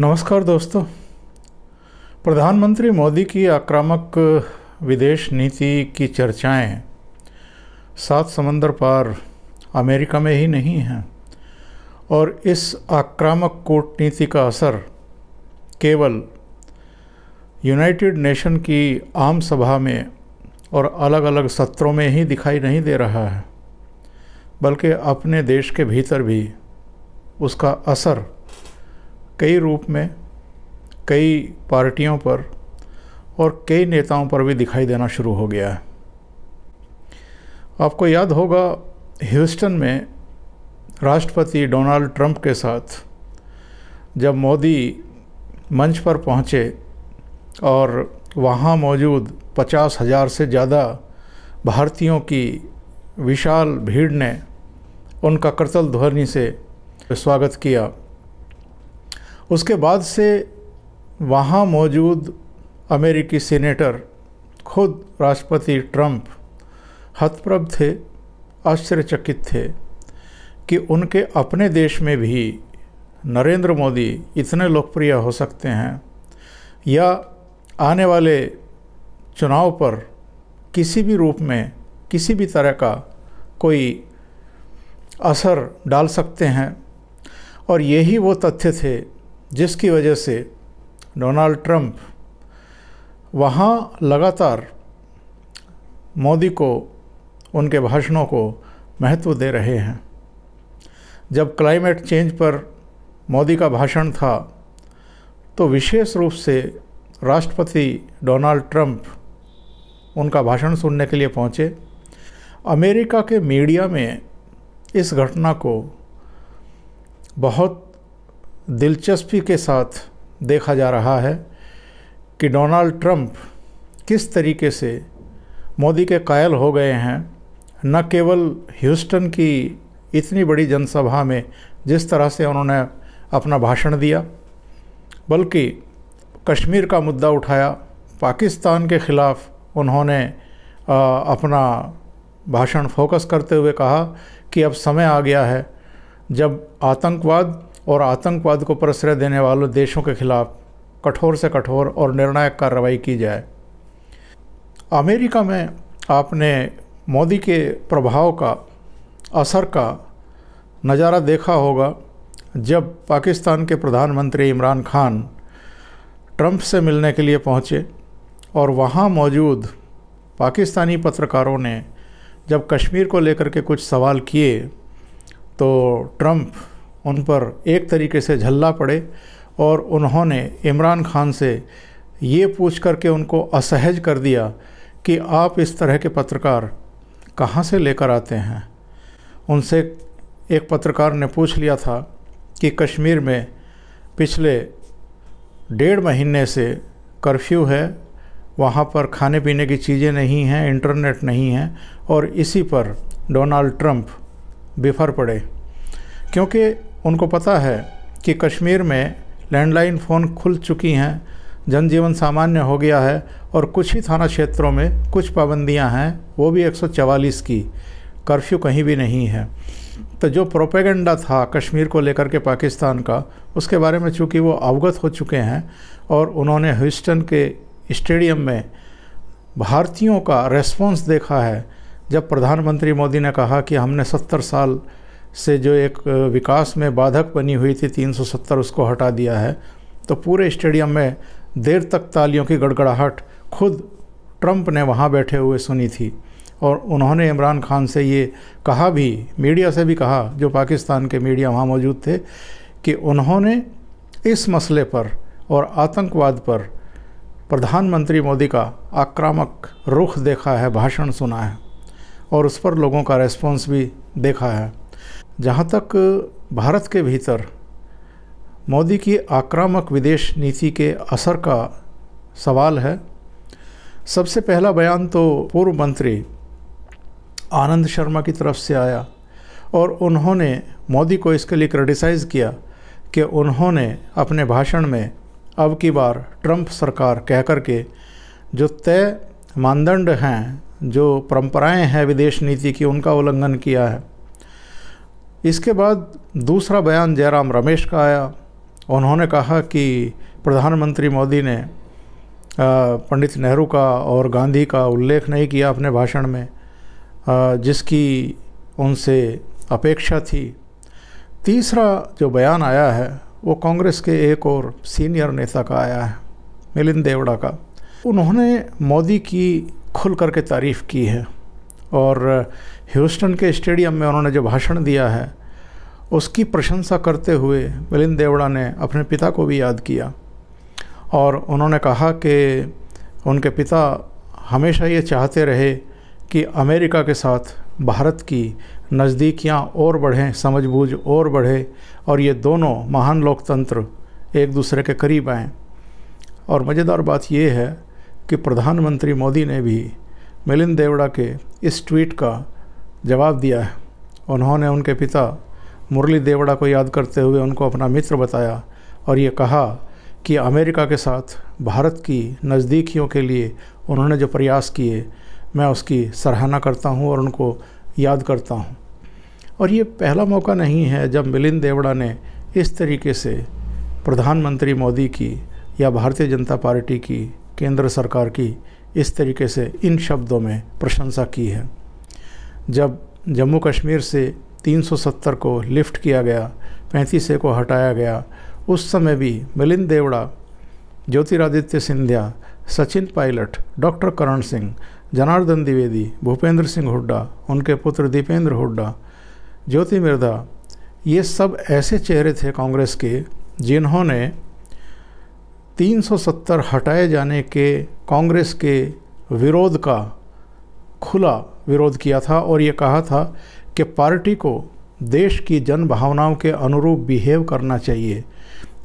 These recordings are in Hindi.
नमस्कार दोस्तों प्रधानमंत्री मोदी की आक्रामक विदेश नीति की चर्चाएं सात समंदर पार अमेरिका में ही नहीं हैं और इस आक्रामक कूटनीति का असर केवल यूनाइटेड नेशन की आम सभा में और अलग अलग सत्रों में ही दिखाई नहीं दे रहा है बल्कि अपने देश के भीतर भी उसका असर कई रूप में कई पार्टियों पर और कई नेताओं पर भी दिखाई देना शुरू हो गया है आपको याद होगा ह्यूस्टन में राष्ट्रपति डोनाल्ड ट्रंप के साथ जब मोदी मंच पर पहुंचे और वहां मौजूद पचास हज़ार से ज़्यादा भारतीयों की विशाल भीड़ ने उनका करतल ध्वनि से स्वागत किया उसके बाद से वहाँ मौजूद अमेरिकी सीनेटर खुद राष्ट्रपति ट्रंप हतप्रभ थे आश्चर्यचकित थे कि उनके अपने देश में भी नरेंद्र मोदी इतने लोकप्रिय हो सकते हैं या आने वाले चुनाव पर किसी भी रूप में किसी भी तरह का कोई असर डाल सकते हैं और यही वो तथ्य थे जिसकी वजह से डोनाल्ड ट्रंप वहाँ लगातार मोदी को उनके भाषणों को महत्व दे रहे हैं जब क्लाइमेट चेंज पर मोदी का भाषण था तो विशेष रूप से राष्ट्रपति डोनाल्ड ट्रंप उनका भाषण सुनने के लिए पहुँचे अमेरिका के मीडिया में इस घटना को बहुत दिलचस्पी के साथ देखा जा रहा है कि डोनाल्ड ट्रंप किस तरीके से मोदी के कायल हो गए हैं न केवल ह्यूस्टन की इतनी बड़ी जनसभा में जिस तरह से उन्होंने अपना भाषण दिया बल्कि कश्मीर का मुद्दा उठाया पाकिस्तान के ख़िलाफ़ उन्होंने अपना भाषण फोकस करते हुए कहा कि अब समय आ गया है जब आतंकवाद और आतंकवाद को प्रश्रय देने वाले देशों के खिलाफ कठोर से कठोर और निर्णायक कार्रवाई की जाए अमेरिका में आपने मोदी के प्रभाव का असर का नज़ारा देखा होगा जब पाकिस्तान के प्रधानमंत्री इमरान खान ट्रंप से मिलने के लिए पहुँचे और वहाँ मौजूद पाकिस्तानी पत्रकारों ने जब कश्मीर को लेकर के कुछ सवाल किए तो ट्रंप उन पर एक तरीके से झल्ला पड़े और उन्होंने इमरान खान से ये पूछ करके उनको असहज कर दिया कि आप इस तरह के पत्रकार कहाँ से लेकर आते हैं उनसे एक पत्रकार ने पूछ लिया था कि कश्मीर में पिछले डेढ़ महीने से कर्फ्यू है वहाँ पर खाने पीने की चीज़ें नहीं हैं इंटरनेट नहीं है और इसी पर डोनाल्ड ट्रंप बिफर पड़े क्योंकि उनको पता है कि कश्मीर में लैंडलाइन फ़ोन खुल चुकी हैं जनजीवन सामान्य हो गया है और कुछ ही थाना क्षेत्रों में कुछ पाबंदियां हैं वो भी 144 की कर्फ्यू कहीं भी नहीं है तो जो प्रोपेगेंडा था कश्मीर को लेकर के पाकिस्तान का उसके बारे में चूँकि वो अवगत हो चुके हैं और उन्होंने ह्यूस्टन के स्टेडियम में भारतीयों का रेस्पॉन्स देखा है जब प्रधानमंत्री मोदी ने कहा कि हमने सत्तर साल से जो एक विकास में बाधक बनी हुई थी 370 उसको हटा दिया है तो पूरे स्टेडियम में देर तक तालियों की गड़गड़ाहट खुद ट्रंप ने वहाँ बैठे हुए सुनी थी और उन्होंने इमरान खान से ये कहा भी मीडिया से भी कहा जो पाकिस्तान के मीडिया वहाँ मौजूद थे कि उन्होंने इस मसले पर और आतंकवाद पर प्रधानमंत्री मोदी का आक्रामक रुख देखा है भाषण सुना है और उस पर लोगों का रेस्पॉन्स भी देखा है जहाँ तक भारत के भीतर मोदी की आक्रामक विदेश नीति के असर का सवाल है सबसे पहला बयान तो पूर्व मंत्री आनंद शर्मा की तरफ से आया और उन्होंने मोदी को इसके लिए क्रिटिसाइज़ किया कि उन्होंने अपने भाषण में अब की बार ट्रंप सरकार कह कर के जो तय मानदंड हैं जो परंपराएं हैं विदेश नीति की उनका उल्लंघन किया है इसके बाद दूसरा बयान जयराम रमेश का आया उन्होंने कहा कि प्रधानमंत्री मोदी ने पंडित नेहरू का और गांधी का उल्लेख नहीं किया अपने भाषण में जिसकी उनसे अपेक्षा थी तीसरा जो बयान आया है वो कांग्रेस के एक और सीनियर नेता का आया है मिलिंद देवड़ा का उन्होंने मोदी की खुल करके तारीफ़ की है और ह्यूस्टन के स्टेडियम में उन्होंने जो भाषण दिया है उसकी प्रशंसा करते हुए मिलिंद देवड़ा ने अपने पिता को भी याद किया और उन्होंने कहा कि उनके पिता हमेशा ये चाहते रहे कि अमेरिका के साथ भारत की नज़दीकियाँ और बढ़ें समझबूझ और बढ़े और ये दोनों महान लोकतंत्र एक दूसरे के करीब आएँ और मज़ेदार बात यह है कि प्रधानमंत्री मोदी ने भी मिलिंद देवड़ा के इस ट्वीट का जवाब दिया है उन्होंने उनके पिता मुरली देवड़ा को याद करते हुए उनको अपना मित्र बताया और ये कहा कि अमेरिका के साथ भारत की नज़दीकियों के लिए उन्होंने जो प्रयास किए मैं उसकी सराहना करता हूँ और उनको याद करता हूँ और ये पहला मौका नहीं है जब मिलिंद देवड़ा ने इस तरीके से प्रधानमंत्री मोदी की या भारतीय जनता पार्टी की केंद्र सरकार की इस तरीके से इन शब्दों में प्रशंसा की है जब जम्मू कश्मीर से 370 को लिफ्ट किया गया पैंतीस को हटाया गया उस समय भी मिलिंद देवड़ा ज्योतिरादित्य सिंधिया सचिन पायलट डॉक्टर करण सिंह जनार्दन द्विवेदी भूपेंद्र सिंह हुड्डा उनके पुत्र दीपेंद्र हुड्डा ज्योति मिर्धा ये सब ऐसे चेहरे थे कांग्रेस के जिन्होंने 370 हटाए जाने के कांग्रेस के विरोध का खुला विरोध किया था और ये कहा था कि पार्टी को देश की जन भावनाओं के अनुरूप बिहेव करना चाहिए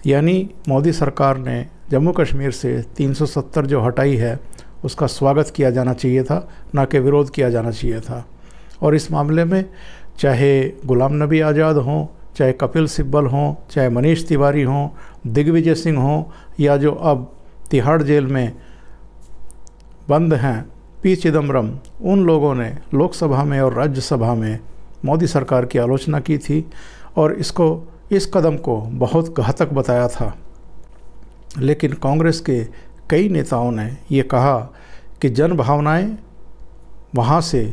यानी मोदी सरकार ने जम्मू कश्मीर से 370 जो हटाई है उसका स्वागत किया जाना चाहिए था ना कि विरोध किया जाना चाहिए था और इस मामले में चाहे गुलाम नबी आज़ाद हों चाहे कपिल सिब्बल हों चाहे मनीष तिवारी हों दिग्विजय सिंह हों या जो अब तिहाड़ जेल में बंद हैं पी चिदम्बरम उन लोगों ने लोकसभा में और राज्यसभा में मोदी सरकार की आलोचना की थी और इसको इस कदम को बहुत घातक बताया था लेकिन कांग्रेस के कई नेताओं ने ये कहा कि जन भावनाएँ वहाँ से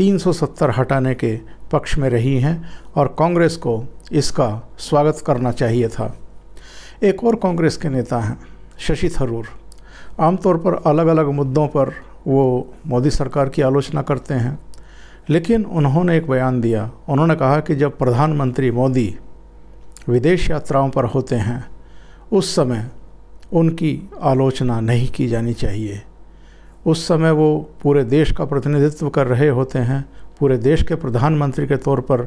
370 हटाने के पक्ष में रही हैं और कांग्रेस को इसका स्वागत करना चाहिए था एक और कांग्रेस के नेता हैं शशि थरूर आमतौर पर अलग अलग मुद्दों पर वो मोदी सरकार की आलोचना करते हैं लेकिन उन्होंने एक बयान दिया उन्होंने कहा कि जब प्रधानमंत्री मोदी विदेश यात्राओं पर होते हैं उस समय उनकी आलोचना नहीं की जानी चाहिए उस समय वो पूरे देश का प्रतिनिधित्व कर रहे होते हैं पूरे देश के प्रधानमंत्री के तौर पर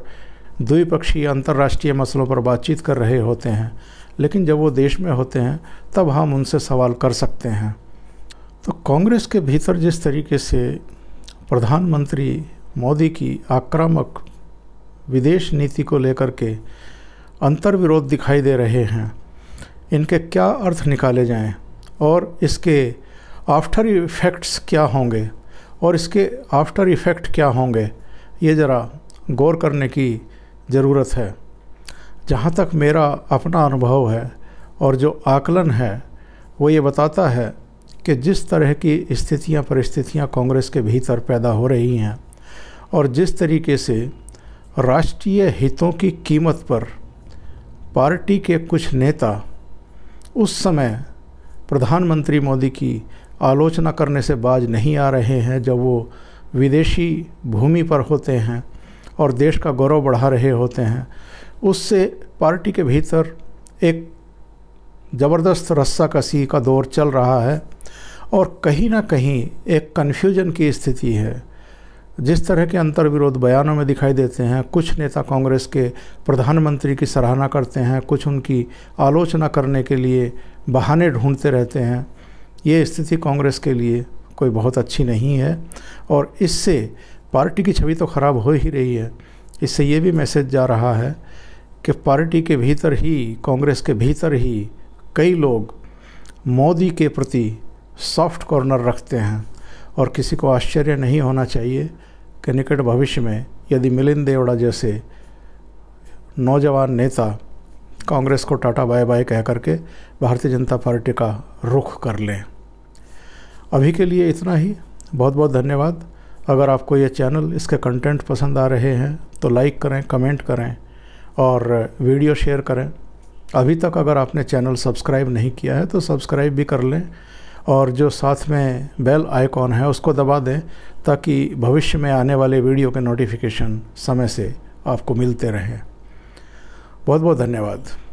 द्विपक्षीय अंतर्राष्ट्रीय मसलों पर बातचीत कर रहे होते हैं लेकिन जब वो देश में होते हैं तब हम उनसे सवाल कर सकते हैं तो कांग्रेस के भीतर जिस तरीके से प्रधानमंत्री मोदी की आक्रामक विदेश नीति को लेकर के अंतर्विरोध दिखाई दे रहे हैं इनके क्या अर्थ निकाले जाएं और इसके आफ्टर इफ़ेक्ट्स क्या होंगे और इसके आफ्टर इफ़ेक्ट क्या होंगे ये ज़रा गौर करने की ज़रूरत है जहाँ तक मेरा अपना अनुभव है और जो आकलन है वो ये बताता है कि जिस तरह की स्थितियाँ परिस्थितियाँ कांग्रेस के भीतर पैदा हो रही हैं और जिस तरीके से राष्ट्रीय हितों की कीमत पर पार्टी के कुछ नेता उस समय प्रधानमंत्री मोदी की आलोचना करने से बाज नहीं आ रहे हैं जब वो विदेशी भूमि पर होते हैं और देश का गौरव बढ़ा रहे होते हैं उससे पार्टी के भीतर एक ज़बरदस्त रस्सा कसी का दौर चल रहा है और कहीं ना कहीं एक कन्फ्यूजन की स्थिति है जिस तरह के अंतर्विरोध बयानों में दिखाई देते हैं कुछ नेता कांग्रेस के प्रधानमंत्री की सराहना करते हैं कुछ उनकी आलोचना करने के लिए बहाने ढूंढते रहते हैं ये स्थिति कांग्रेस के लिए कोई बहुत अच्छी नहीं है और इससे पार्टी की छवि तो ख़राब हो ही रही है इससे ये भी मैसेज जा रहा है कि पार्टी के भीतर ही कांग्रेस के भीतर ही कई लोग मोदी के प्रति सॉफ्ट कॉर्नर रखते हैं और किसी को आश्चर्य नहीं होना चाहिए कि निकट भविष्य में यदि मिलिंद देवड़ा जैसे नौजवान नेता कांग्रेस को टाटा बाय बाय कह करके भारतीय जनता पार्टी का रुख कर लें अभी के लिए इतना ही बहुत बहुत धन्यवाद अगर आपको ये चैनल इसके कंटेंट पसंद आ रहे हैं तो लाइक करें कमेंट करें और वीडियो शेयर करें अभी तक अगर आपने चैनल सब्सक्राइब नहीं किया है तो सब्सक्राइब भी कर लें और जो साथ में बेल आइकॉन है उसको दबा दें ताकि भविष्य में आने वाले वीडियो के नोटिफिकेशन समय से आपको मिलते रहें बहुत बहुत धन्यवाद